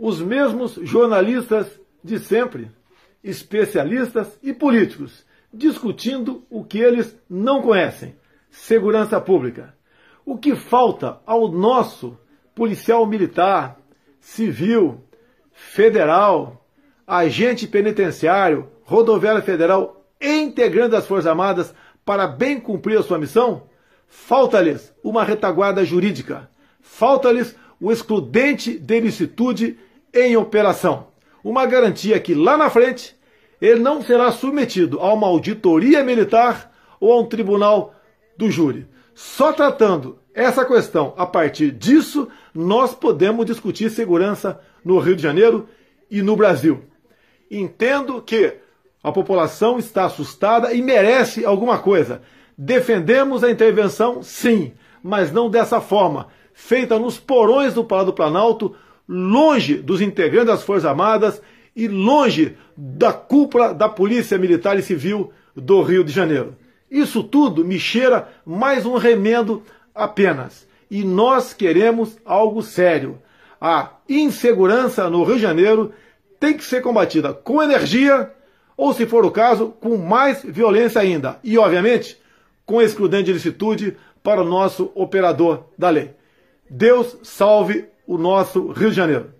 os mesmos jornalistas de sempre, especialistas e políticos, discutindo o que eles não conhecem: segurança pública. O que falta ao nosso policial militar, civil, federal, agente penitenciário, rodoviário federal e integrante das Forças Armadas para bem cumprir a sua missão? Falta-lhes uma retaguarda jurídica. Falta-lhes o excludente de licitude em operação. Uma garantia que lá na frente ele não será submetido a uma auditoria militar ou a um tribunal do júri. Só tratando essa questão a partir disso, nós podemos discutir segurança no Rio de Janeiro e no Brasil. Entendo que a população está assustada e merece alguma coisa. Defendemos a intervenção, sim, mas não dessa forma, feita nos porões do Palácio do Planalto, longe dos integrantes das Forças Armadas e longe da cúpula da Polícia Militar e Civil do Rio de Janeiro. Isso tudo me cheira mais um remendo apenas. E nós queremos algo sério. A insegurança no Rio de Janeiro tem que ser combatida com energia ou, se for o caso, com mais violência ainda. E, obviamente, com excludente de licitude para o nosso operador da lei. Deus salve o nosso Rio de Janeiro.